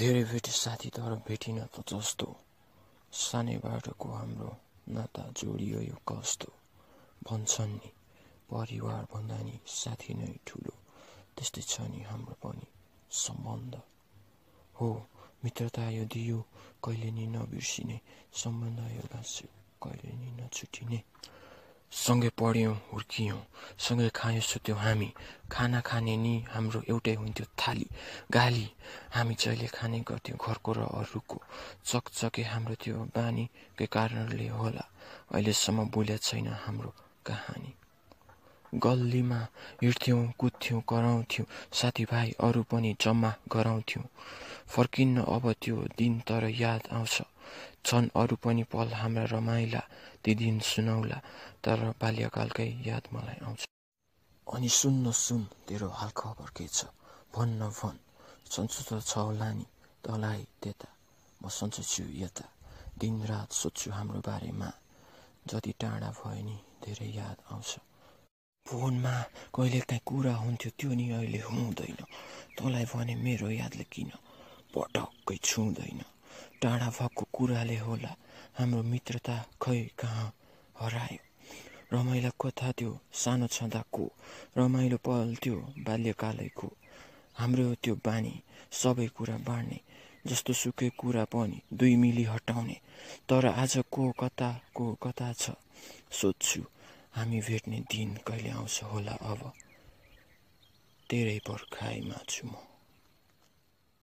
धेरै भेटे साथी तर भेटिन त जस्तो सानै बाटोको हाम्रो नाता जोडियो यो कस्तो भन्छन् नि परिवार भन्दा नि साथी नै ठुलो त्यस्तै छ नि हाम्रो पनि सम्बन्ध हो मित्रता यो दियो कहिले नि नबिर्सिने सम्बन्ध यो गाँस्यो कहिले नि नछुटिने सँगै पढ्यौँ हुर्कियौँ सँगै खायौँ सुत्यौँ हामी खाना खाने नि हाम्रो एउटै हुन्थ्यो थाली गाली हामी जहिले खाने गर्थ्यौँ घरको र अरूको चकचके हाम्रो त्यो बानीकै कारणले होला अहिलेसम्म बोल्या छैन हाम्रो कहानी गल्लीमा हिँड्थ्यौँ कुद्थ्यौँ कराउँथ्यौँ साथीभाइ अरू पनि जम्मा गराउँथ्यौँ फर्किन्न अब त्यो दिन तर याद आउँछ छन् अरू पनि पल हाम्रा रमाइला ती दिन सुनाउला तर बाल्यकालकै याद मलाई आउँछ अनि सुन्न सुन तेरो हाल खबर के छ भन्न भन् सन्चो त छ होला नि तलाई त्यता म सन्चो छु यता रात सोध्छु हाम्रो बारेमा जति टाढा भयो नि धेरै याद आउँछ फोनमा कहिले काहीँ कुरा हुन्थ्यो त्यो नि अहिले हुँदैन तँलाई भने मेरो यादले किन पटक्कै छुँदैन टाढा भएको कुराले होला हाम्रो मित्रता खै कहाँ हरायो रमाइलो कथा त्यो सानो छँदाको रमाइलो पल त्यो बाल्यकालैको हाम्रो त्यो बानी सबै कुरा बाँड्ने जस्तो सुकै कुरा पनि दुई मिली हटाउने तर आज को कता को कता छ सोध्छु हामी भेट्ने दिन कहिले आउँछ होला अब तेरै पर्खाइमा छु म